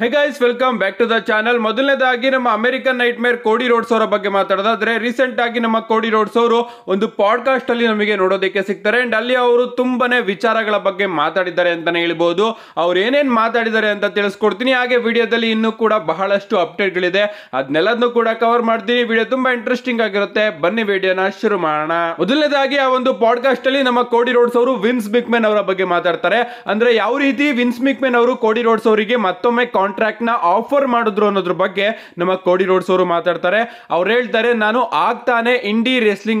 hey guys welcome back to the channel ಮೊದಲನೇದಾಗಿ ನಮ್ಮ American night ಮೇರ್ ಕೋಡಿ ರೋಡ್ಸ್ ಅವರ ಬಗ್ಗೆ ಮಾತಾಡೋದಾದ್ರೆ ರೀಸೆಂಟ್ ಆಗಿ ನಮ್ಮ ಕೋಡಿ ರೋಡ್ಸ್ ಅವರು ಒಂದು ಪಾಡ್ಕಾಸ್ಟ್ ಅಲ್ಲಿ ನಮಗೆ ನೋಡೋದಕ್ಕೆ ಸಿಗ್ತಾರೆ ಅಂಡ್ ಅಲ್ಲಿ ಅವರು ತುಂಬಾನೇ ವಿಚಾರಗಳ ಬಗ್ಗೆ ಮಾತಾಡಿದ್ದಾರೆ ಅಂತಾನೆ ಹೇಳ್ಬೋದು ಅವ್ರು ಏನೇನು ಮಾತಾಡಿದ್ದಾರೆ ಅಂತ ತಿಳಿಸ್ಕೊಡ್ತೀನಿ ಹಾಗೆ ವಿಡಿಯೋದಲ್ಲಿ ಇನ್ನೂ ಕೂಡ ಬಹಳಷ್ಟು ಅಪ್ಡೇಟ್ಗಳಿದೆ ಅದನ್ನೆಲ್ಲದನ್ನು ಕೂಡ ಕವರ್ ಮಾಡ್ತೀನಿ ವಿಡಿಯೋ ತುಂಬಾ ಇಂಟ್ರೆಸ್ಟಿಂಗ್ ಆಗಿರುತ್ತೆ ಬನ್ನಿ ವಿಡಿಯೋನ ಶುರು ಮಾಡೋಣ ಮೊದಲನೇದಾಗಿ ಆ ಒಂದು ಪಾಡ್ಕಾಸ್ಟ್ ಅಲ್ಲಿ ನಮ್ಮ ಕೋಡಿ ರೋಡ್ಸ್ ಅವರು ವಿನ್ಸ್ ಬಿಕ್ಮೆನ್ ಅವರ ಬಗ್ಗೆ ಮಾತಾಡ್ತಾರೆ ಅಂದ್ರೆ ಯಾವ ರೀತಿ ವಿನ್ಸ್ ಬಿಕ್ಮೆನ್ ಅವರು ಕೋಡಿ ರೋಡ್ಸ್ ಅವರಿಗೆ ಮತ್ತೊಮ್ಮೆ ಕಾಂಟ್ರಾಕ್ಟ್ ನ ಆಫರ್ ಮಾಡಿದ್ರು ಅನ್ನೋದ್ರ ಬಗ್ಗೆ ನಮ್ಮ ಕೋಡಿ ರೋಡ್ಸ್ ಅವರು ಮಾತಾಡ್ತಾರೆ ಅವ್ರು ಹೇಳ್ತಾರೆ ನಾನು ಆಗ್ತಾನೆ ಇಂಡಿ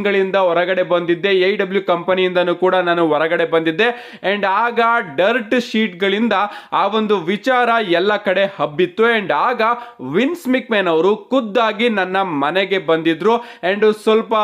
ಗಳಿಂದ ಹೊರಗಡೆ ಬಂದಿದ್ದೆ ಎ ಡಬ್ಲ್ಯೂ ಕಂಪನಿಯಿಂದನೂ ಕೂಡ ನಾನು ಹೊರಗಡೆ ಬಂದಿದ್ದೆ ಅಂಡ್ ಆಗ ಡರ್ಟ್ ಶೀಟ್ ಗಳಿಂದ ಆ ಒಂದು ವಿಚಾರ ಎಲ್ಲ ಕಡೆ ಹಬ್ಬಿತ್ತು ಅಂಡ್ ಆಗ ವಿನ್ಸ್ ಮಿಕ್ಮೆನ್ ಅವರು ಖುದ್ದಾಗಿ ನನ್ನ ಮನೆಗೆ ಬಂದಿದ್ರು ಅಂಡ್ ಸ್ವಲ್ಪ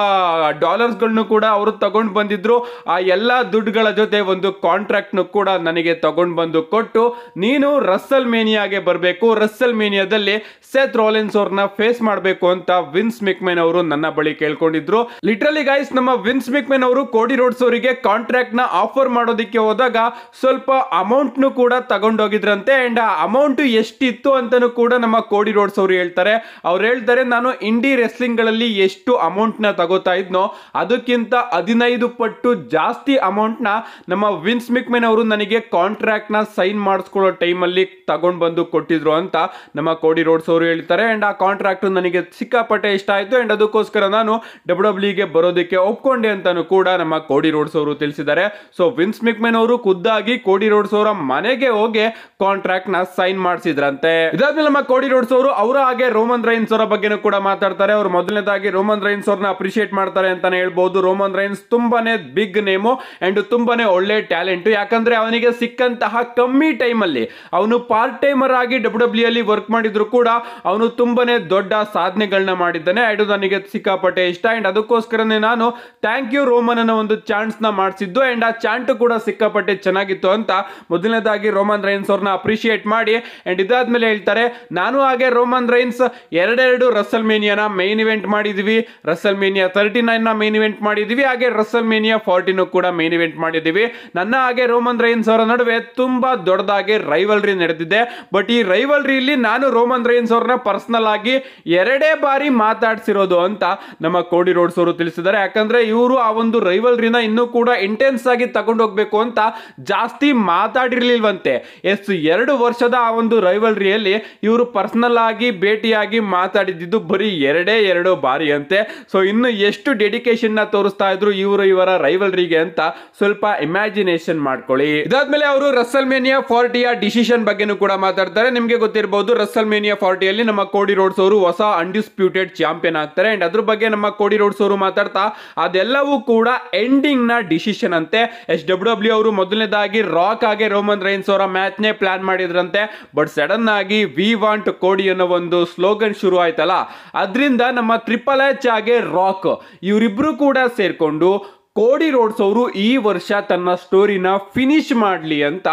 ಡಾಲರ್ಸ್ ಗಳನ್ನು ಕೂಡ ಅವರು ತಗೊಂಡು ಬಂದಿದ್ರು ಆ ಎಲ್ಲ ದುಡ್ಡುಗಳ ಜೊತೆ ಒಂದು ಕಾಂಟ್ರಾಕ್ಟ್ ಕೂಡ ನನಗೆ ತಗೊಂಡು ಬಂದು ಕೊಟ್ಟು ನೀನು ರಸ್ಸಲ್ ಮೇನಿಯಾಗೆ ಬರಬೇಕು ರಸ್ಸೆಲ್ ಮೀನಿಯಾದಲ್ಲಿ ಸೆತ್ ರಾಲೆನ್ಸ್ ಅವ್ರನ್ನ ಫೇಸ್ ಮಾಡಬೇಕು ಅಂತ ವಿನ್ಸ್ ಮಿಕ್ಮೆನ್ ಅವರು ನನ್ನ ಬಳಿ ಕೇಳ್ಕೊಂಡಿದ್ರು ಲಿಟ್ರಲಿ ಗೈಸ್ ನಮ್ಮ ವಿನ್ಸ್ ಮಿಕ್ಮೆನ್ ಅವರು ಕೋಡಿ ರೋಡ್ಸ್ ಅವರಿಗೆ ಕಾಂಟ್ರಾಕ್ಟ್ ನ ಆಫರ್ ಮಾಡೋದಕ್ಕೆ ಹೋದಾಗ ಸ್ವಲ್ಪ ಅಮೌಂಟ್ ನು ಕೂಡ ತಗೊಂಡೋಗಿದ್ರಂತೆ ಅಂಡ್ ಆ ಅಮೌಂಟ್ ಎಷ್ಟಿತ್ತು ಅಂತಾನು ಕೂಡ ನಮ್ಮ ಕೋಡಿ ರೋಡ್ಸ್ ಅವರು ಹೇಳ್ತಾರೆ ಅವ್ರು ಹೇಳ್ತಾರೆ ನಾನು ಇಂಡಿ ರೆಸ್ಲಿಂಗ್ ಗಳಲ್ಲಿ ಎಷ್ಟು ಅಮೌಂಟ್ ನ ತಗೋತಾ ಇದ್ನೋ ಅದಕ್ಕಿಂತ ಹದಿನೈದು ಪಟ್ಟು ಜಾಸ್ತಿ ಅಮೌಂಟ್ ನ ನಮ್ಮ ವಿನ್ಸ್ ಮಿಕ್ಮೆನ್ ಅವರು ನನಗೆ ಕಾಂಟ್ರಾಕ್ಟ್ ನ ಸೈನ್ ಮಾಡಿಸ್ಕೊಳ್ಳೋ ಟೈಮ್ ಅಲ್ಲಿ ತಗೊಂಡ್ ಬಂದು ಕೊಟ್ಟಿದ್ರು ಅಂತ ನಮ್ಮ ಕೋಡಿ ರೋಡ್ಸ್ ಅವರು ಹೇಳ್ತಾರೆ ಆ್ಯಂಡ್ ಆ ಕಾಂಟ್ರಾಕ್ಟ್ ನನಗೆ ಸಿಕ್ಕಾಪಟ್ಟೆ ಇಷ್ಟ ಆಯಿತು ಆ್ಯಂಡ್ ಅದಕ್ಕೋಸ್ಕರ ನಾನು ಡಬ್ಲ್ಯೂ ಡಬ್ಲ್ಯೂಗೆ ಬರೋದಕ್ಕೆ ಒಪ್ಕೊಂಡೆ ಅಂತಲೂ ಕೂಡ ನಮ್ಮ ಕೋಡಿ ರೋಡ್ಸ್ ಅವರು ತಿಳಿಸಿದ್ದಾರೆ ಸೊ ವಿನ್ಸ್ ಮಿಕ್ಮೆನ್ ಅವರು ಖುದ್ದಾಗಿ ಕೋಡಿ ರೋಡ್ಸ್ ಅವರ ಮನೆಗೆ ಹೋಗಿ ಕಾಂಟ್ರಾಕ್ಟ್ ನ ಸೈನ್ ಮಾಡಿಸಿದ್ರಂತೆ ಇದಾದ್ಮೇಲೆ ನಮ್ಮ ಕೋಡಿ ರೋಡ್ಸ್ ಅವರು ಅವರ ಹಾಗೆ ರೋಮನ್ ರೈನ್ಸ್ ಅವರ ಬಗ್ಗೆನೂ ಕೂಡ ಮಾತಾಡ್ತಾರೆ ಅವರು ಮೊದಲನೇದಾಗಿ ರೋಮನ್ ರೈನ್ಸ್ ಅವ್ರನ್ನ ಅಪ್ರಿಷಿಯೇಟ್ ಮಾಡ್ತಾರೆ ಅಂತಾನೆ ಹೇಳ್ಬೋದು ರೋಮನ್ ರೈನ್ಸ್ ತುಂಬಾನೇ ಬಿಗ್ ನೇಮು ಅಂಡ್ ತುಂಬಾನೇ ಒಳ್ಳೆ ಟ್ಯಾಲೆಂಟ್ ಯಾಕಂದ್ರೆ ಅವನಿಗೆ ಸಿಕ್ಕಂತಹ ಕಮ್ಮಿ ಟೈಮಲ್ಲಿ ಅವನು ಪಾರ್ಟ್ ಟೈಮರ್ ಆಗಿ ಡಬ್ಲ್ಯೂ ಅಲ್ಲಿ ವರ್ಕ್ ಮಾಡಿದ್ರು ಕೂಡ ಅವನು ತುಂಬಾನೇ ದೊಡ್ಡ ಸಾಧನೆಗಳನ್ನ ಮಾಡಿದ್ದಾನೆ ಅದು ನನಗೆ ಸಿಕ್ಕಾಪಟ್ಟೆ ಇಷ್ಟ ಅಂಡ್ ಅದಕ್ಕೋಸ್ಕರನೇ ನಾನು ಥ್ಯಾಂಕ್ ಯು ರೋಮನ್ ಅನ್ನ ಒಂದು ಚಾನ್ಸ್ ನ ಮಾಡಿಸಿದ್ದು ಅಂಡ್ ಆ ಚಾಂಟು ಕೂಡ ಸಿಕ್ಕಾಪಟ್ಟೆ ಚೆನ್ನಾಗಿತ್ತು ಅಂತ ಮೊದಲನೇದಾಗಿ ರೋಮನ್ ರೈನ್ಸ್ ಅವ್ರನ್ನ ಅಪ್ರಿಷಿಯೇಟ್ ಮಾಡಿ ಅಂಡ್ ಇದಾದ್ಮೇಲೆ ಹೇಳ್ತಾರೆ ನಾನು ಹಾಗೆ ರೋಮನ್ ರೈನ್ಸ್ ಎರಡೆರಡು ರಸಲ್ ಮೇನಿಯಾನ ಮೈನ್ ಇವೆಂಟ್ ಮಾಡಿದ್ವಿ ರಸಲ್ ಮೇನಿಯಾ ತರ್ಟಿ ನೈನ್ ನ ಮೈನ್ ಇವೆಂಟ್ ಮಾಡಿದ್ವಿ ಹಾಗೆ ರಸಲ್ ಮೇನಿಯಾ ಫಾರ್ಟಿನೂ ಕೂಡ ಮೈನ್ ಇವೆಂಟ್ ಮಾಡಿದ್ದೀವಿ ನನ್ನ ಹಾಗೆ ರೋಮನ್ ರೈನ್ಸ್ ಅವರ ನಡುವೆ ತುಂಬಾ ದೊಡ್ಡದಾಗಿ ರೈವಲ್ರಿ ನಡೆದಿದೆ ಬಟ್ ಈ ರೈವಲ್ರಿಲಿ ನಾನು ರೋಮನ್ ರೈನ್ಸ್ ಅವ್ರನ್ನ ಪರ್ಸನಲ್ ಆಗಿ ಎರಡೇ ಬಾರಿ ಮಾತಾಡ್ಸಿರೋದು ಅಂತ ನಮ್ಮ ಕೋಡಿ ರೋಡ್ಸ್ ಅವರು ತಿಳಿಸಿದ್ದಾರೆ ಯಾಕಂದ್ರೆ ಇವರು ಆ ಒಂದು ರೈವಲ್ರಿನ ಇನ್ನೂ ಕೂಡ ಇಂಟೆನ್ಸ್ ಆಗಿ ಹೋಗ್ಬೇಕು ಅಂತ ಜಾಸ್ತಿ ಮಾತಾಡಿರ್ಲಿಲ್ವಂತೆ ಎಷ್ಟು ಎರಡು ವರ್ಷದ ಆ ಒಂದು ರೈವಲ್ರಿಯಲ್ಲಿ ಇವರು ಪರ್ಸನಲ್ ಆಗಿ ಭೇಟಿಯಾಗಿ ಮಾತಾಡಿದ್ದು ಬರೀ ಎರಡೇ ಎರಡು ಬಾರಿ ಅಂತೆ ಸೊ ಇನ್ನು ಎಷ್ಟು ಡೆಡಿಕೇಶನ್ ನ ತೋರಿಸ್ತಾ ಇದ್ರು ಇವರು ಇವರ ರೈವಲ್ರಿಗೆ ಅಂತ ಸ್ವಲ್ಪ ಇಮ್ಯಾಜಿನೇಷನ್ ಮಾಡ್ಕೊಳ್ಳಿ ಇದಾದ್ಮೇಲೆ ಅವರು ರಸಲ್ ಮೇನಿಯಾ ಫಾರ್ಟಿಯ ಡಿಸಿಷನ್ ಬಗ್ಗೆನೂ ಕೂಡ ಮಾತಾಡ್ತಾರೆ ನಿಮಗೆ ಗೊತ್ತಿರಬಹುದು ರಸಲ್ ಮೇನಿಯಾ ಫಾರ್ಟಿಯಲ್ಲಿ ನಮ್ಮ ಕೋಡಿ ರೋಡ್ಸ್ ಅವರು ಹೊಸ ಅನ್ಡಿಸ್ಪ್ಯೂಟೆಡ್ ಚಾಂಪಿಯನ್ ಆಗ್ತಾರೆ ಅಂಡ್ ಅದ್ರ ಬಗ್ಗೆ ನಮ್ಮ ಕೋಡಿ ರೋಡ್ಸ್ ಅವರು ಮಾತಾಡ್ತಾ ಅದೆಲ್ಲವೂ ಕೂಡ ಎಂಡಿಂಗ್ ನ ಡಿಸಿಷನ್ ಅಂತೆ ಎಸ್ ಡಬ್ಲ್ಯೂ ಡಬ್ಲ್ಯೂ ಅವರು ಮೊದಲನೇದಾಗಿ ರಾಕ್ ಆಗಿ ರೋಮನ್ ರೈನ್ಸ್ ಅವರ ಮ್ಯಾಚ್ ನೇ ಪ್ಲಾನ್ ಮಾಡಿದ್ರಂತೆ ಬಟ್ ಸಡನ್ ಆಗಿ ವಿ ವಾಂಟ್ ಕೋಡಿ ಅನ್ನೋ ಒಂದು ಸ್ಲೋಗನ್ ಶುರು ಆಯ್ತಲ್ಲ ಅದರಿಂದ ನಮ್ಮ ಟ್ರಿಪಲ್ ಎಚ್ ಆಗಿ ರಾಕ್ ಇವರಿಬ್ರು ಕೂಡ ಸೇರ್ಕೊಂಡು ಕೋಡಿ ರೋಡ್ಸ್ ಅವರು ಈ ವರ್ಷ ತನ್ನ ಸ್ಟೋರಿನ ಫಿನಿಶ್ ಮಾಡಲಿ ಅಂತ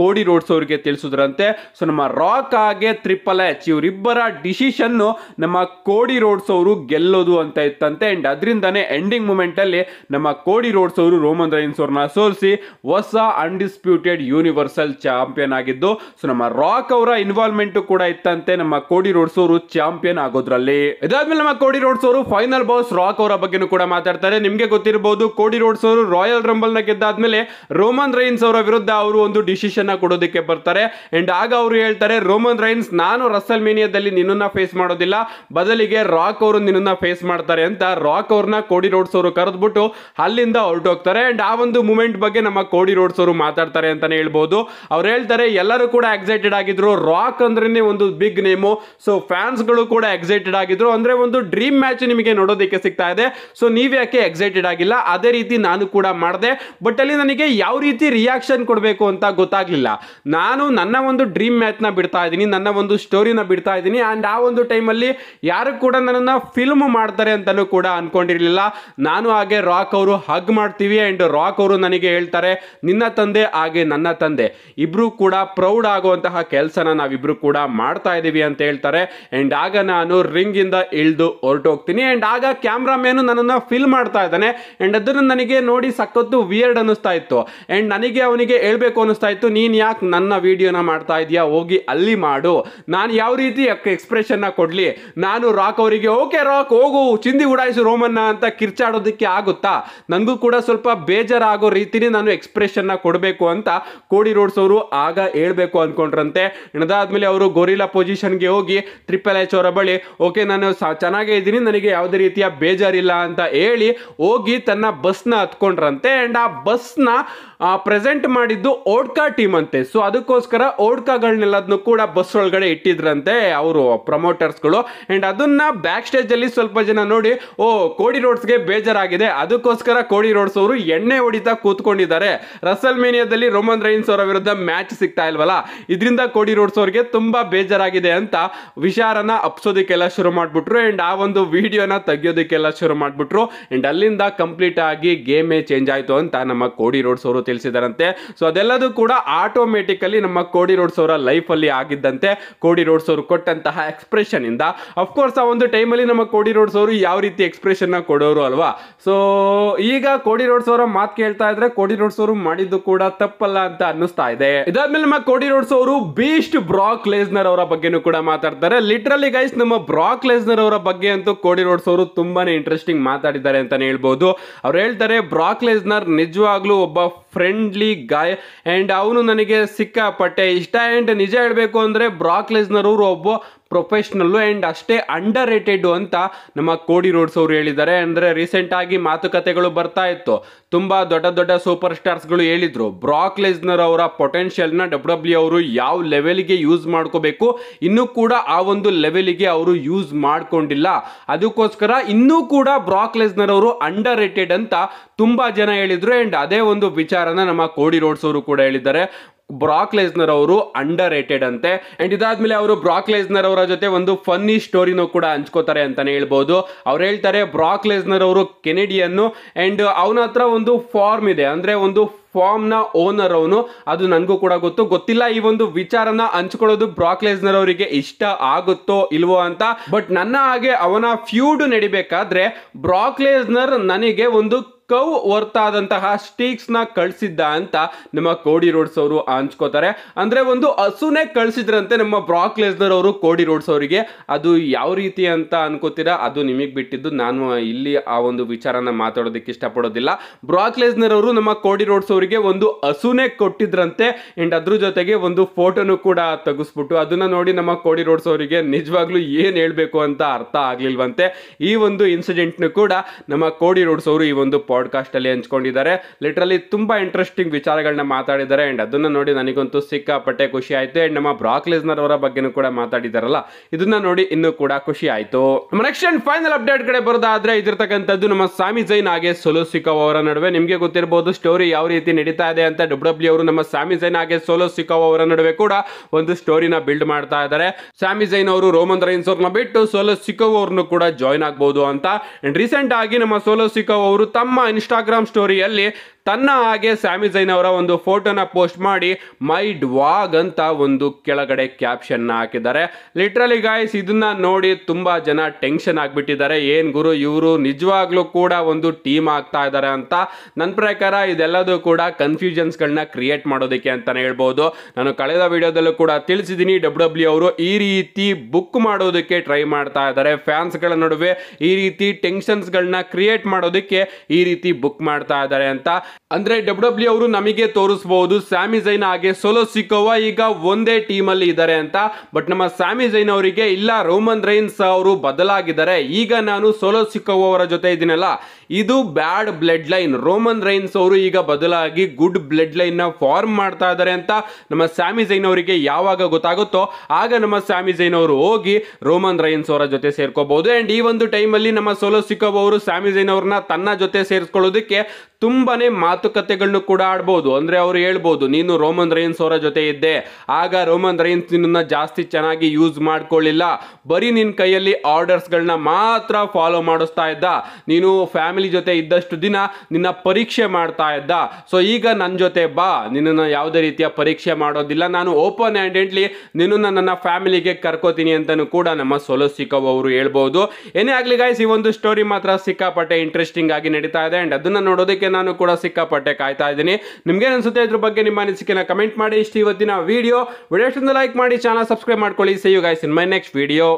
ಕೋಡಿ ರೋಡ್ಸ್ ಅವರಿಗೆ ತಿಳಿಸಿದ್ರಂತೆ ಸೊ ನಮ್ಮ ರಾಕ್ ಹಾಗೆ ತ್ರಿಪಲ್ ಎಚ್ ಇವರಿಬ್ಬರ ಡಿಸಿಷನ್ನು ನಮ್ಮ ಕೋಡಿ ರೋಡ್ಸ್ ಅವರು ಗೆಲ್ಲೋದು ಅಂತ ಇತ್ತಂತೆ ಆ್ಯಂಡ್ ಅದರಿಂದನೇ ಎಂಡಿಂಗ್ ಮೂಮೆಂಟಲ್ಲಿ ನಮ್ಮ ಕೋಡಿ ರೋಡ್ಸ್ ಅವರು ರೋಮನ್ ರೈನ್ಸ್ ಅವ್ರನ್ನ ಸೋಲಿಸಿ ಹೊಸ ಅನ್ಡಿಸ್ಪ್ಯೂಟೆಡ್ ಯೂನಿವರ್ಸಲ್ ಚಾಂಪಿಯನ್ ಆಗಿದ್ದು ಸೊ ನಮ್ಮ ರಾಕ್ ಅವರ ಇನ್ವಾಲ್ವ್ಮೆಂಟು ಕೂಡ ಇತ್ತಂತೆ ನಮ್ಮ ಕೋಡಿ ರೋಡ್ಸ್ ಅವರು ಚಾಂಪಿಯನ್ ಆಗೋದ್ರಲ್ಲಿ ಇದಾದ್ಮೇಲೆ ನಮ್ಮ ಕೋಡಿ ರೋಡ್ಸ್ ಅವರು ಫೈನಲ್ ಬಾಸ್ ರಾಕ್ ಅವರ ಬಗ್ಗೆನೂ ಕೂಡ ಮಾತಾಡ್ತಾರೆ ನಿಮಗೆ ಗೊತ್ತಿರಬಹುದು ಕೋಡಿ ರೋಡ್ಸ್ ಅವರು ರಾಯಲ್ ರಂಬಲ್ನ ಗೆದ್ದಾದ್ಮೇಲೆ ರೋಮನ್ ರೈನ್ಸ್ ಅವರ ವಿರುದ್ಧ ಅವರು ಒಂದು ಡಿಸಿಷನ್ ಗೆಲುವನ್ನು ಕೊಡೋದಕ್ಕೆ ಬರ್ತಾರೆ ಅಂಡ್ ಆಗ ಅವರು ಹೇಳ್ತಾರೆ ರೋಮನ್ ರೈನ್ಸ್ ನಾನು ರಸಲ್ ಮೇನಿಯಾದಲ್ಲಿ ನಿನ್ನನ್ನ ಫೇಸ್ ಮಾಡೋದಿಲ್ಲ ಬದಲಿಗೆ ರಾಕ್ ಅವರು ನಿನ್ನನ್ನ ಫೇಸ್ ಮಾಡ್ತಾರೆ ಅಂತ ರಾಕ್ ಅವ್ರನ್ನ ಕೋಡಿ ರೋಡ್ಸ್ ಅವರು ಕರೆದ್ಬಿಟ್ಟು ಅಲ್ಲಿಂದ ಹೊರಟೋಗ್ತಾರೆ ಅಂಡ್ ಆ ಒಂದು ಮೂಮೆಂಟ್ ಬಗ್ಗೆ ನಮ್ಮ ಕೋಡಿ ರೋಡ್ಸ್ ಅವರು ಮಾತಾಡ್ತಾರೆ ಅಂತಾನೆ ಹೇಳ್ಬೋದು ಅವ್ರು ಹೇಳ್ತಾರೆ ಎಲ್ಲರೂ ಕೂಡ ಎಕ್ಸೈಟೆಡ್ ಆಗಿದ್ರು ರಾಕ್ ಅಂದ್ರೇ ಒಂದು ಬಿಗ್ ನೇಮು ಸೊ ಗಳು ಕೂಡ ಎಕ್ಸೈಟೆಡ್ ಆಗಿದ್ರು ಅಂದ್ರೆ ಒಂದು ಡ್ರೀಮ್ ಮ್ಯಾಚ್ ನಿಮಗೆ ನೋಡೋದಕ್ಕೆ ಸಿಗ್ತಾ ಇದೆ ಸೊ ನೀವು ಯಾಕೆ ಎಕ್ಸೈಟೆಡ್ ಆಗಿಲ್ಲ ಅದೇ ರೀತಿ ನಾನು ಕೂಡ ಮಾಡಿದೆ ಬಟ್ ಅಲ್ಲಿ ನನಗೆ ಯಾವ ರೀತಿ ರಿಯಾಕ್ಷನ್ ಕೊಡಬೇಕು ಅಂತ ಗೊತ್ತಾಗ್ಲಿಲ್ಲ ಆಗಲಿಲ್ಲ ನಾನು ನನ್ನ ಒಂದು ಡ್ರೀಮ್ ಮ್ಯಾಚ್ನ ಬಿಡ್ತಾ ಇದ್ದೀನಿ ನನ್ನ ಒಂದು ಸ್ಟೋರಿನ ಬಿಡ್ತಾ ಇದ್ದೀನಿ ಆ್ಯಂಡ್ ಆ ಒಂದು ಟೈಮಲ್ಲಿ ಯಾರು ಕೂಡ ನನ್ನನ್ನು ಫಿಲ್ಮ್ ಮಾಡ್ತಾರೆ ಅಂತಲೂ ಕೂಡ ಅಂದ್ಕೊಂಡಿರಲಿಲ್ಲ ನಾನು ಹಾಗೆ ರಾಕ್ ಅವರು ಹಗ್ ಮಾಡ್ತೀವಿ ಆ್ಯಂಡ್ ರಾಕ್ ಅವರು ನನಗೆ ಹೇಳ್ತಾರೆ ನಿನ್ನ ತಂದೆ ಹಾಗೆ ನನ್ನ ತಂದೆ ಇಬ್ಬರು ಕೂಡ ಪ್ರೌಡ್ ಆಗುವಂತಹ ಕೆಲಸನ ನಾವಿಬ್ಬರು ಕೂಡ ಮಾಡ್ತಾ ಇದ್ದೀವಿ ಅಂತ ಹೇಳ್ತಾರೆ ಆ್ಯಂಡ್ ಆಗ ನಾನು ರಿಂಗಿಂದ ಇಳಿದು ಹೋಗ್ತೀನಿ ಆ್ಯಂಡ್ ಆಗ ಕ್ಯಾಮ್ರಾಮ್ಯಾನು ನನ್ನನ್ನು ಫಿಲ್ ಮಾಡ್ತಾ ಇದ್ದಾನೆ ಆ್ಯಂಡ್ ಅದನ್ನು ನನಗೆ ನೋಡಿ ಸಖತ್ತು ವಿಯರ್ಡ್ ಅನ್ನಿಸ್ತಾ ಇತ್ತು ಆ್ಯಂಡ್ ನನಗೆ ಅವನಿಗೆ ಹೇಳ್ಬೇಕು ಅನ್ನಿಸ್ತಾ ಇತ್ತು ನೀನು ನೀನು ಯಾಕೆ ನನ್ನ ವೀಡಿಯೋನ ಮಾಡ್ತಾ ಇದೆಯಾ ಹೋಗಿ ಅಲ್ಲಿ ಮಾಡು ನಾನು ಯಾವ ರೀತಿ ಎಕ್ಸ್ಪ್ರೆಷನ್ನ ಕೊಡಲಿ ನಾನು ರಾಕ್ ಅವರಿಗೆ ಓಕೆ ರಾಕ್ ಹೋಗು ಚಿಂದಿ ಉಡಾಯಿಸು ರೋಮನ್ನ ಅಂತ ಕಿರ್ಚಾಡೋದಕ್ಕೆ ಆಗುತ್ತಾ ನನಗೂ ಕೂಡ ಸ್ವಲ್ಪ ಬೇಜಾರಾಗೋ ರೀತಿನೇ ನಾನು ಎಕ್ಸ್ಪ್ರೆಷನ್ನ ಕೊಡಬೇಕು ಅಂತ ಕೋಡಿ ರೋಡ್ಸ್ ಅವರು ಆಗ ಹೇಳಬೇಕು ಅಂದ್ಕೊಂಡ್ರಂತೆ ಮೇಲೆ ಅವರು ಗೊರಿಲಾ ಪೊಸಿಷನ್ಗೆ ಹೋಗಿ ಟ್ರಿಪಲ್ ಎಚ್ ಅವರ ಬಳಿ ಓಕೆ ನಾನು ಚೆನ್ನಾಗೇ ಇದ್ದೀನಿ ನನಗೆ ಯಾವುದೇ ರೀತಿಯ ಬೇಜಾರಿಲ್ಲ ಅಂತ ಹೇಳಿ ಹೋಗಿ ತನ್ನ ಬಸ್ನ ಹತ್ಕೊಂಡ್ರಂತೆ ಆ್ಯಂಡ್ ಆ ಬಸ್ನ ಪ್ರೆಸೆಂಟ್ ಮಾಡಿದ್ದು ಓಡ್ಕಾ ಟೀಮ್ ಅಂತೆ ಸೊ ಅದಕ್ಕೋಸ್ಕರ ಓಡ್ಕಾಗಳನ್ನೆಲ್ಲದನ್ನು ಕೂಡ ಬಸ್ ಒಳಗಡೆ ಇಟ್ಟಿದ್ರಂತೆ ಅವರು ಪ್ರಮೋಟರ್ಸ್ಗಳು ಆ್ಯಂಡ್ ಅದನ್ನು ಬ್ಯಾಕ್ ಸ್ಟೇಜಲ್ಲಿ ಸ್ವಲ್ಪ ಜನ ನೋಡಿ ಓ ಕೋಡಿ ರೋಡ್ಸ್ಗೆ ಬೇಜಾರಾಗಿದೆ ಅದಕ್ಕೋಸ್ಕರ ಕೋಡಿ ರೋಡ್ಸ್ ಅವರು ಎಣ್ಣೆ ಹೊಡಿತಾ ಕೂತ್ಕೊಂಡಿದ್ದಾರೆ ರಸಲ್ ಮೇನಿಯಾದಲ್ಲಿ ರೋಮನ್ ರೈನ್ಸ್ ಅವರ ವಿರುದ್ಧ ಮ್ಯಾಚ್ ಸಿಗ್ತಾ ಇಲ್ವಲ್ಲ ಇದರಿಂದ ಕೋಡಿ ರೋಡ್ಸ್ ಅವ್ರಿಗೆ ತುಂಬ ಬೇಜಾರಾಗಿದೆ ಅಂತ ವಿಚಾರನ ಅಪ್ಸೋದಕ್ಕೆಲ್ಲ ಶುರು ಮಾಡಿಬಿಟ್ರು ಆ್ಯಂಡ್ ಆ ಒಂದು ವಿಡಿಯೋನ ತೆಗೆಯೋದಕ್ಕೆಲ್ಲ ಶುರು ಮಾಡಿಬಿಟ್ರು ಆ್ಯಂಡ್ ಅಲ್ಲಿಂದ ಕಂಪ್ಲೀಟ್ ಆಗಿ ಗೇಮೇ ಚೇಂಜ್ ಆಯಿತು ಅಂತ ನಮ್ಮ ಕೋಡಿ ರೋಡ್ಸ್ ಅವರು ತಿಳಿಸಿದಾರಂತೆ ಸೊ ಅದೆಲ್ಲದೂ ಕೂಡ ಆಟೋಮೆಟಿಕಲಿ ನಮ್ಮ ಕೋಡಿ ರೋಡ್ಸ್ ಅವರ ಲೈಫಲ್ಲಿ ಆಗಿದ್ದಂತೆ ಕೋಡಿ ರೋಡ್ಸ್ ಅವರು ಕೊಟ್ಟಂತಹ ಎಕ್ಸ್ಪ್ರೆಷನ್ ಇಂದ ಅಫ್ಕೋರ್ಸ್ ಆ ಒಂದು ಟೈಮಲ್ಲಿ ನಮ್ಮ ಕೋಡಿ ರೋಡ್ಸ್ ಅವರು ಯಾವ ರೀತಿ ಎಕ್ಸ್ಪ್ರೆಷನ್ನ ಕೊಡೋರು ಅಲ್ವಾ ಸೊ ಈಗ ಕೋಡಿ ರೋಡ್ಸ್ ಅವರ ಮಾತು ಕೇಳ್ತಾ ಇದ್ರೆ ಕೋಡಿ ರೋಡ್ಸ್ ಅವರು ಮಾಡಿದ್ದು ಕೂಡ ತಪ್ಪಲ್ಲ ಅಂತ ಅನ್ನಿಸ್ತಾ ಇದೆ ಇದಾದ್ಮೇಲೆ ನಮ್ಮ ಕೋಡಿ ರೋಡ್ಸ್ ಅವರು ಬೀಸ್ಟ್ ಬ್ರಾಕ್ ಲೇಸ್ನರ್ ಅವರ ಬಗ್ಗೆನೂ ಕೂಡ ಮಾತಾಡ್ತಾರೆ ಲಿಟ್ರಲಿ ಗೈಸ್ ನಮ್ಮ ಬ್ರಾಕ್ ಲೇಸ್ನರ್ ಅವರ ಬಗ್ಗೆ ಅಂತೂ ಕೋಡಿ ರೋಡ್ಸ್ ಅವರು ತುಂಬಾನೇ ಇಂಟ್ರೆಸ್ಟಿಂಗ್ ಮಾತಾಡಿದ್ದಾರೆ ಅಂತಾನೆ ಹೇಳ್ಬೋದು ಅವ್ರು ಹೇಳ್ತಾರೆ ಬ್ರಾಕ್ ಲೇಸ್ನರ್ ನಿಜವಾಗ್ಲೂ ಒಬ್ಬ ಫ್ರೆಂಡ್ಲಿ ಗಾಯ್ ಆ್ಯಂಡ್ ಅವನು ನನಗೆ ಸಿಕ್ಕಾಪಟ್ಟೆ ಇಷ್ಟ ಆ್ಯಂಡ್ ನಿಜ ಹೇಳಬೇಕು ಅಂದರೆ ಬ್ರಾಕ್ ಒಬ್ಬ ಪ್ರೊಫೆಷ್ನಲ್ಲು ಆ್ಯಂಡ್ ಅಷ್ಟೇ ಅಂಡರ್ ರೇಟೆಡು ಅಂತ ನಮ್ಮ ಕೋಡಿ ರೋಡ್ಸ್ ಅವರು ಹೇಳಿದ್ದಾರೆ ಅಂದರೆ ರೀಸೆಂಟಾಗಿ ಮಾತುಕತೆಗಳು ಬರ್ತಾ ಇತ್ತು ತುಂಬ ದೊಡ್ಡ ದೊಡ್ಡ ಸೂಪರ್ ಸ್ಟಾರ್ಸ್ಗಳು ಹೇಳಿದರು ಬ್ರಾಕ್ ಲೆಸ್ನರ್ ಅವರ ಪೊಟೆನ್ಷಿಯಲ್ನ ಡಬ್ಲ್ಯೂ ಡಬ್ಲ್ಯೂ ಅವರು ಯಾವ ಲೆವೆಲ್ಗೆ ಯೂಸ್ ಮಾಡ್ಕೋಬೇಕು ಇನ್ನೂ ಕೂಡ ಆ ಒಂದು ಲೆವೆಲಿಗೆ ಅವರು ಯೂಸ್ ಮಾಡಿಕೊಂಡಿಲ್ಲ ಅದಕ್ಕೋಸ್ಕರ ಇನ್ನೂ ಕೂಡ ಬ್ರಾಕ್ ಲೆಸ್ನರ್ ಅವರು ಅಂಡರ್ ರೇಟೆಡ್ ಅಂತ ತುಂಬ ಜನ ಹೇಳಿದರು ಆ್ಯಂಡ್ ಅದೇ ಒಂದು ವಿಚಾರನ ನಮ್ಮ ಕೋಡಿ ರೋಡ್ಸ್ ಅವರು ಕೂಡ ಹೇಳಿದ್ದಾರೆ ಬ್ರಾಕ್ ಲೆಸ್ನರ್ ಅವರು ಅಂಡರ್ ರೇಟೆಡ್ ಅಂತೆ ಅಂಡ್ ಇದಾದ್ಮೇಲೆ ಅವರು ಬ್ರಾಕ್ ಲೆಸ್ನರ್ ಅವರ ಜೊತೆ ಒಂದು ಫನ್ನಿ ಸ್ಟೋರಿನೂ ಕೂಡ ಹಂಚ್ಕೋತಾರೆ ಅಂತಲೇ ಹೇಳ್ಬೋದು ಅವ್ರು ಹೇಳ್ತಾರೆ ಬ್ರಾಕ್ ಲೆಸ್ನರ್ ಅವರು ಕೆನೆಡಿಯನ್ನು ಅಂಡ್ ಅವನ ಹತ್ರ ಒಂದು ಫಾರ್ಮ್ ಇದೆ ಅಂದರೆ ಒಂದು ಫಾರ್ಮ್ನ ಓನರ್ ಅವನು ಅದು ನನಗೂ ಕೂಡ ಗೊತ್ತು ಗೊತ್ತಿಲ್ಲ ಈ ಒಂದು ವಿಚಾರನ ಹಂಚ್ಕೊಳ್ಳೋದು ಬ್ರಾಕ್ ಲೆಸ್ನರ್ ಅವರಿಗೆ ಇಷ್ಟ ಆಗುತ್ತೋ ಇಲ್ವೋ ಅಂತ ಬಟ್ ನನ್ನ ಹಾಗೆ ಅವನ ಫ್ಯೂಡ್ ನಡಿಬೇಕಾದ್ರೆ ಬ್ರಾಕ್ ಲೆಸ್ನರ್ ನನಗೆ ಒಂದು ಕವ್ ಸ್ಟೀಕ್ಸ್ ನ ಕಳಿಸಿದ್ದ ಅಂತ ನಮ್ಮ ಕೋಡಿ ರೋಡ್ಸ್ ಅವರು ಹಂಚ್ಕೋತಾರೆ ಅಂದರೆ ಒಂದು ಹಸುನೇ ಕಳಿಸಿದ್ರಂತೆ ನಮ್ಮ ಬ್ರಾಕ್ ಲೆಸ್ನರ್ ಅವರು ಕೋಡಿ ರೋಡ್ಸ್ ಅವರಿಗೆ ಅದು ಯಾವ ರೀತಿ ಅಂತ ಅನ್ಕೋತೀರಾ ಅದು ನಿಮಗೆ ಬಿಟ್ಟಿದ್ದು ನಾನು ಇಲ್ಲಿ ಆ ಒಂದು ವಿಚಾರನ ಮಾತಾಡೋದಕ್ಕೆ ಇಷ್ಟಪಡೋದಿಲ್ಲ ಬ್ರಾಕ್ ಲೆಸ್ನರ್ ಅವರು ನಮ್ಮ ಕೋಡಿ ರೋಡ್ಸ್ ಅವರಿಗೆ ಒಂದು ಹಸುನೇ ಕೊಟ್ಟಿದ್ರಂತೆ ಅಂಡ್ ಅದ್ರ ಜೊತೆಗೆ ಒಂದು ಫೋಟೋನು ಕೂಡ ತೆಗೆಸ್ಬಿಟ್ಟು ಅದನ್ನ ನೋಡಿ ನಮ್ಮ ಕೋಡಿ ರೋಡ್ಸ್ ಅವರಿಗೆ ನಿಜವಾಗ್ಲೂ ಏನು ಹೇಳಬೇಕು ಅಂತ ಅರ್ಥ ಆಗ್ಲಿಲ್ವಂತೆ ಈ ಒಂದು ಇನ್ಸಿಡೆಂಟ್ನು ಕೂಡ ನಮ್ಮ ಕೋಡಿ ರೋಡ್ಸ್ ಅವರು ಈ ಒಂದು ಪಾಡ್ಕಾಸ್ಟಲ್ಲಿ ಹಂಚ್ಕೊಂಡಿದ್ದಾರೆ ಲಿಟ್ರಲಿ ತುಂಬಾ ಇಂಟ್ರೆಸ್ಟಿಂಗ್ ವಿಚಾರಗಳನ್ನ ಮಾತಾಡಿದ್ದಾರೆ ಅಂಡ್ ಅದನ್ನ ನೋಡಿ ನನಗಂತೂ ಸಿಕ್ಕಾಪಟ್ಟೆ ಖುಷಿ ಆಯ್ತು ಅಂಡ್ ನಮ್ಮ ಬ್ರಾಕ್ ಲಿಸ್ನರ್ ಅವರ ಬಗ್ಗೆನೂ ಕೂಡ ಮಾತಾಡಿದಾರಲ್ಲ ಇದನ್ನ ನೋಡಿ ಇನ್ನೂ ಕೂಡ ಖುಷಿ ಆಯಿತು ನೆಕ್ಸ್ಟ್ ಆ್ಯಂಡ್ ಫೈನಲ್ ಅಪ್ಡೇಟ್ ಕಡೆ ಬರೋದಾದ್ರೆ ಇದಿರ್ತಕ್ಕಂಥದ್ದು ನಮ್ಮ ಸಾಮಿ ಜೈನ್ ಹಾಗೆ ಸೊಲೋಸಿಕೋ ಅವರ ನಡುವೆ ನಿಮಗೆ ಗೊತ್ತಿರಬಹುದು ಸ್ಟೋರಿ ಯಾವ ರೀತಿ ನಡೀತಾ ಇದೆ ಅಂತ ಡಬ್ಲ್ಯೂ ಡಬ್ಲ್ಯೂ e ಅವರು ನಮ್ಮ ಸ್ವಾಮಿ ಜೈನ್ ಹಾಗೆ ಸೋಲೋ ಸಿಕೋ ಅವರ ನಡುವೆ ಕೂಡ ಒಂದು ಸ್ಟೋರಿನ ಬಿಲ್ಡ್ ಮಾಡ್ತಾ ಇದ್ದಾರೆ ಸ್ವಾಮಿ ಜೈನ್ ಅವರು ರೋಮನ್ ರೈನ್ಸ್ ಅವ್ರನ್ನ ಬಿಟ್ಟು ಸೋಲೋ ಸಿಕೋ ಅವ್ರನ್ನು ಕೂಡ ಜಾಯ್ನ್ ಆಗ್ಬಹುದು ಅಂತ ಅಂಡ್ ರೀಸೆಂಟ್ ಆಗಿ ನಮ್ಮ ಸೋಲೋ ಸಿಕೋ ಅವರು ತಮ್ಮ ಇನ್ಸ್ಟಾಗ್ರಾಮ್ ಸ್ಟೋರಿಯಲ್ಲಿ ತನ್ನ ಹಾಗೆ ಸ್ಯಾಮಿ ಜೈನ್ ಅವರ ಒಂದು ಫೋಟೋನ ಪೋಸ್ಟ್ ಮಾಡಿ ಮೈ ಡ್ವಾಗ್ ಅಂತ ಒಂದು ಕೆಳಗಡೆ ಕ್ಯಾಪ್ಷನ್ನ ಹಾಕಿದ್ದಾರೆ ಲಿಟ್ರಲಿ ಗಾಯ್ಸ್ ಇದನ್ನ ನೋಡಿ ತುಂಬಾ ಜನ ಟೆನ್ಷನ್ ಆಗಿಬಿಟ್ಟಿದ್ದಾರೆ ಏನು ಗುರು ಇವರು ನಿಜವಾಗ್ಲೂ ಕೂಡ ಒಂದು ಟೀಮ್ ಆಗ್ತಾ ಇದ್ದಾರೆ ಅಂತ ನನ್ನ ಪ್ರಕಾರ ಇದೆಲ್ಲದೂ ಕೂಡ ಕನ್ಫ್ಯೂಷನ್ಸ್ಗಳನ್ನ ಕ್ರಿಯೇಟ್ ಮಾಡೋದಕ್ಕೆ ಅಂತಲೇ ಹೇಳ್ಬೋದು ನಾನು ಕಳೆದ ವಿಡಿಯೋದಲ್ಲೂ ಕೂಡ ತಿಳಿಸಿದ್ದೀನಿ ಡಬ್ಲ್ಯೂ ಡಬ್ಲ್ಯೂ e ಅವರು ಈ ರೀತಿ ಬುಕ್ ಮಾಡೋದಕ್ಕೆ ಟ್ರೈ ಮಾಡ್ತಾ ಇದ್ದಾರೆ ಫ್ಯಾನ್ಸ್ಗಳ ನಡುವೆ ಈ ರೀತಿ ಟೆನ್ಷನ್ಸ್ಗಳನ್ನ ಕ್ರಿಯೇಟ್ ಮಾಡೋದಕ್ಕೆ ಈ ರೀತಿ ಬುಕ್ ಮಾಡ್ತಾ ಇದ್ದಾರೆ ಅಂತ ಅಂದ್ರೆ ಡಬ್ಲ್ಯೂ e ಅವರು ನಮಗೆ ತೋರಿಸಬಹುದು ಸ್ಯಾಮಿ ಜೈನ್ ಹಾಗೆ ಸೋಲೋ ಸಿಕ್ಕೋವ ಈಗ ಒಂದೇ ಟೀಮಲ್ಲಿ ಇದ್ದಾರೆ ಅಂತ ಬಟ್ ನಮ್ಮ ಸ್ಯಾಮಿ ಜೈನ್ ಅವರಿಗೆ ಇಲ್ಲ ರೋಮನ್ ರೈನ್ಸ್ ಅವರು ಬದಲಾಗಿದ್ದಾರೆ ಈಗ ನಾನು ಸೋಲೋ ಸಿಕೋವಾ ಅವರ ಜೊತೆ ಇದ್ದೀನಲ್ಲ ಇದು bad bloodline Roman Reigns ಅವರು ಈಗ ಬದಲಾಗಿ ಗುಡ್ ಬ್ಲಡ್ ನ ಫಾರ್ಮ್ ಮಾಡ್ತಾ ಇದ್ದಾರೆ ಅಂತ ನಮ್ಮ ಸ್ಯಾಮಿ ಜೈನ್ ಅವರಿಗೆ ಯಾವಾಗ ಗೊತ್ತಾಗುತ್ತೋ ಆಗ ನಮ್ಮ ಸ್ಯಾಮಿ ಜೈನ್ ಅವರು ಹೋಗಿ ರೋಮನ್ ರೈನ್ಸ್ ಅವರ ಜೊತೆ ಸೇರ್ಕೋಬಹುದು ಅಂಡ್ ಈ ಒಂದು ಟೈಮಲ್ಲಿ ನಮ್ಮ ಸೋಲೋ ಸಿಕೋವಾ ಅವರು ಸ್ಯಾಮಿ ಜೈನ್ ಅವ್ರನ್ನ ತನ್ನ ಜೊತೆ ಸೇರಿಸ್ಕೊಳ್ಳೋದಕ್ಕೆ ತುಂಬಾನೇ ಮಾತುಕತೆಗಳನ್ನು ಕೂಡ ಆಡ್ಬೋದು ಅಂದರೆ ಅವ್ರು ಹೇಳ್ಬೋದು ನೀನು ರೋಮನ್ ರೈನ್ಸ್ ಅವರ ಜೊತೆ ಇದ್ದೆ ಆಗ ರೋಮನ್ ರೈನ್ಸ್ ನಿನ್ನನ್ನು ಜಾಸ್ತಿ ಚೆನ್ನಾಗಿ ಯೂಸ್ ಮಾಡ್ಕೊಳ್ಳಿಲ್ಲ ಬರೀ ನಿನ್ನ ಕೈಯಲ್ಲಿ ಆರ್ಡರ್ಸ್ಗಳನ್ನ ಮಾತ್ರ ಫಾಲೋ ಮಾಡಿಸ್ತಾ ಇದ್ದ ನೀನು ಫ್ಯಾಮಿಲಿ ಜೊತೆ ಇದ್ದಷ್ಟು ದಿನ ನಿನ್ನ ಪರೀಕ್ಷೆ ಮಾಡ್ತಾ ಇದ್ದ ಸೊ ಈಗ ನನ್ನ ಜೊತೆ ಬಾ ನಿನ್ನನ್ನು ಯಾವುದೇ ರೀತಿಯ ಪರೀಕ್ಷೆ ಮಾಡೋದಿಲ್ಲ ನಾನು ಓಪನ್ ಹ್ಯಾಂಡೆಡ್ಲಿ ನಿನ್ನನ್ನು ನನ್ನ ಫ್ಯಾಮಿಲಿಗೆ ಕರ್ಕೋತೀನಿ ಅಂತಲೂ ಕೂಡ ನಮ್ಮ ಸಿಕ್ಕವ್ ಅವರು ಹೇಳ್ಬೋದು ಏನೇ ಆಗಲಿ ಗಾಯ್ಸ್ ಈ ಒಂದು ಸ್ಟೋರಿ ಮಾತ್ರ ಸಿಕ್ಕಾಪಟ್ಟೆ ಇಂಟ್ರೆಸ್ಟಿಂಗ್ ಆಗಿ ನಡೀತಾ ಇದೆ ಆ್ಯಂಡ್ ಅದನ್ನು ನೋಡೋದಕ್ಕೆ ಅದಕ್ಕೆ ನಾನು ಕೂಡ ಸಿಕ್ಕಾಪಟ್ಟೆ ಕಾಯ್ತಾ ಇದ್ದೀನಿ ನಿಮ್ಗೆ ಅನ್ಸುತ್ತೆ ಇದ್ರ ಬಗ್ಗೆ ನಿಮ್ಮ ಅನಿಸಿಕೆನ ಕಮೆಂಟ್ ಮಾಡಿ ಇಷ್ಟು ಇವತ್ತಿನ ವಿಡಿಯೋ ವಿಡಿಯೋ ಲೈಕ್ ಮಾಡಿ ಚಾನಲ್ ಸಬ್ಸ್ಕ್ರೈಬ್ ಮಾಡ್ಕೊಳ್ಳಿ you guys in my next video